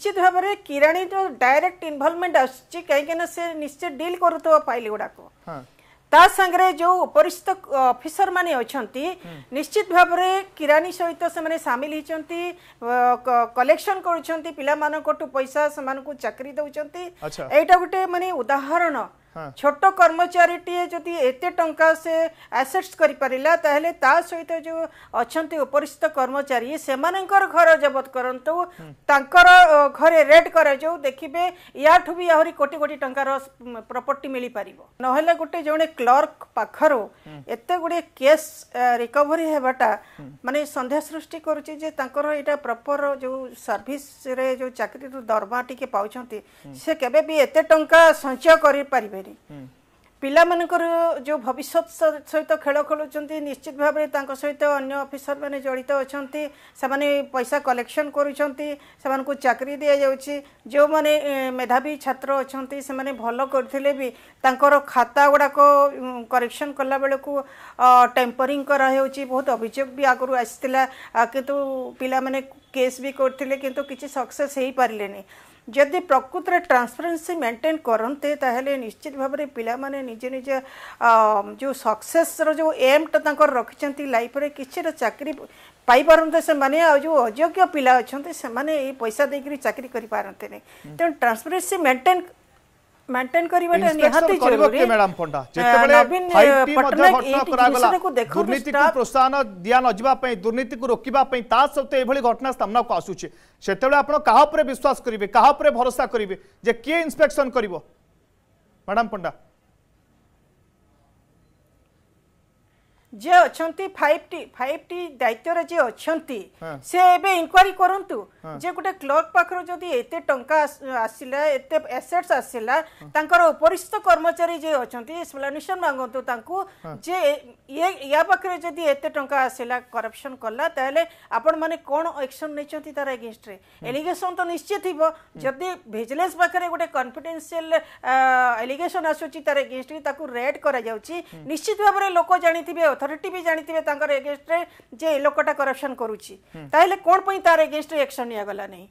ନିଶ୍ଚିତ ଭାବରେ କିରାଣୀର direct involvement ଆସୁଛି କାହିଁକି ନା ସେ ନିଶ୍ଚୟ ଡିଲ୍ କରୁଥିବ ଫାଇଲ୍ ଗୁଡ଼ାକ ତା ସାଙ୍ଗରେ ଯେଉଁ ଉପରିସ୍ଥ ଅଫିସର ମାନେ ଅଛନ୍ତି ନିଶ୍ଚିତ ଭାବରେ କିରାନୀ ସହିତ ସେମାନେ ସାମିଲ ହେଇଛନ୍ତି କଲେକ୍ସନ କରୁଛନ୍ତି ପିଲାମାନଙ୍କଠୁ ପଇସା ସେମାନଙ୍କୁ ଚାକିରି ଦେଉଛନ୍ତି ଏଇଟା ଗୋଟେ ମାନେ ଉଦାହରଣ ଛୋଟ କର୍ମଚାରୀଟିଏ ଯଦି ଏତେ ଟଙ୍କା ସେ ଆସେଟ୍ସ କରିପାରିଲା ତାହେଲେ ତା ସହିତ ଯେଉଁ ଅଛନ୍ତି ଉପରିସ୍ଥ କର୍ମଚାରୀ ସେମାନଙ୍କର ଘର ଜବତ କରନ୍ତୁ ତାଙ୍କର ଘରେ ରେଡ୍ କରାଯାଉ ଦେଖିବେ ୟାଠୁ ବି ଆହୁରି କୋଟି କୋଟି ଟଙ୍କାର ପ୍ରପର୍ଟି ମିଳିପାରିବ ନହେଲେ ଗୋଟେ ଜଣେ କ୍ଲର୍କ ପାଖରୁ ଏତେ ଗୁଡ଼ିଏ କେସ୍ ରିକଭରି ହେବାଟା ମାନେ ସନ୍ଦେହ ସୃଷ୍ଟି କରୁଛି ଯେ ତାଙ୍କର ଏଇଟା ପ୍ରପର ଯେଉଁ ସର୍ଭିସରେ ଯେଉଁ ଚାକିରିରୁ ଦରମା ଟିକେ ପାଉଛନ୍ତି ସେ କେବେ ବି ଏତେ ଟଙ୍କା ସଞ୍ଚୟ କରିପାରିବେ ପାରିବେନି ପିଲାମାନଙ୍କର ଯେଉଁ ଭବିଷ୍ୟତ ସହିତ ଖେଳ ଖେଳୁଛନ୍ତି ନିଶ୍ଚିତ ଭାବରେ ତାଙ୍କ ସହିତ ଅନ୍ୟ ମାନେ ଜଡ଼ିତ ଅଛନ୍ତି ସେମାନେ ପଇସା କଲେକ୍ସନ୍ କରୁଛନ୍ତି ସେମାନଙ୍କୁ ଚାକିରି ଦିଆଯାଉଛି ଯେଉଁମାନେ ମେଧାବୀ ଛାତ୍ର ଅଛନ୍ତି ସେମାନେ ଭଲ କରିଥିଲେ ବି ତାଙ୍କର ଖାତା ଗୁଡ଼ାକ କରେକ୍ସନ୍ କଲାବେଳକୁ ଟେମ୍ପରିଂ କରାହେଉଛି ବହୁତ ଅଭିଯୋଗ ବି ଆଗରୁ ଆସିଥିଲା କିନ୍ତୁ ପିଲାମାନେ କେସ୍ ବି କରିଥିଲେ କିନ୍ତୁ କିଛି ସକ୍ସେସ୍ ହେଇପାରିଲେନି ଯଦି ପ୍ରକୃତରେ ଟ୍ରାନ୍ସପାରେନ୍ସି ମେଣ୍ଟେନ୍ କରନ୍ତେ ତାହେଲେ ନିଶ୍ଚିତ ଭାବରେ ପିଲାମାନେ ନିଜ ନିଜ ଯେଉଁ ସକ୍ସେସ୍ର ଯେଉଁ ଏମ୍ଟା ତାଙ୍କର ରଖିଛନ୍ତି ଲାଇଫ୍ରେ କିଛିଟା ଚାକିରି ପାଇପାରନ୍ତେ ସେମାନେ ଆଉ ଯେଉଁ ଅଯୋଗ୍ୟ ପିଲା ଅଛନ୍ତି ସେମାନେ ଏଇ ପଇସା ଦେଇକରି ଚାକିରି କରିପାରନ୍ତେନି ତେଣୁ ଟ୍ରାନ୍ସପାରେନ୍ସି ମେଣ୍ଟେନ୍ ମେଣ୍ଟେନ କରିବାଟା ନିହାତି ଜରୁରୀ ମ୍ୟାଡାମ ପଣ୍ଡା ଯେତେବେଳେ 5ଟି ମଧ୍ୟ ଘଟଣା କରାଗଲା ଦୁର୍ନୀତିକୁ ପ୍ରୋତ୍ସାହନ ଦିଆ ନ ଯିବା ପାଇଁ ଦୁର୍ନୀତିକୁ ରୋକିବା ପାଇଁ ତା ସହିତ ଏଭଳି ଘଟଣା ସାମ୍ନାକୁ ଆସୁଛି ସେତେବେଳେ ଆପଣ କାହା ଉପରେ ବିଶ୍ୱାସ କରିବେ କାହା ଉପରେ ଭରସା କରିବେ ଯେ କିଏ ଇନ୍ସପେକ୍ସନ କରିବ ମ୍ୟାଡାମ ପଣ୍ଡା যে অনেক ফাইভ টি ফাইভ টি দায়িত্বর যে অনেক হ্যাঁ। সে এবে ইনকোয়ারি করতু যে গোটে ক্লর্ক পাখর যদি এতে টঙ্কা আসিলা এতে এসেটস আসিলা তাঙ্কর উপরিস্থ কর্মচারী যে অনেক এক্সপ্লানেসন মাগতু তাঙ্কু যে ইয়া পাখরে যদি এতে টঙ্কা আসিলা করপশন কলা তাহলে আপন মানে কোন একশন নেইছেন তার এগেনস্টরে এলিগেশন তো নিশ্চিত থিব যদি ভিজিলেন্স পাখরে গোটে কনফিডেন্সিয়াল এলিগেশন আসুচি তার এগেনস্টরে তাকু রেড করা যাউচি নিশ্চিত ভাবে লোক জানিথিবে অথর অথরিটি বি জাঁথিবে তাঁর এগেনস্টরে যে লোকটা করপশন করুছি তাহলে কোণ পাই তার এগেনস্টরে একশন নিয়ে গলা নাই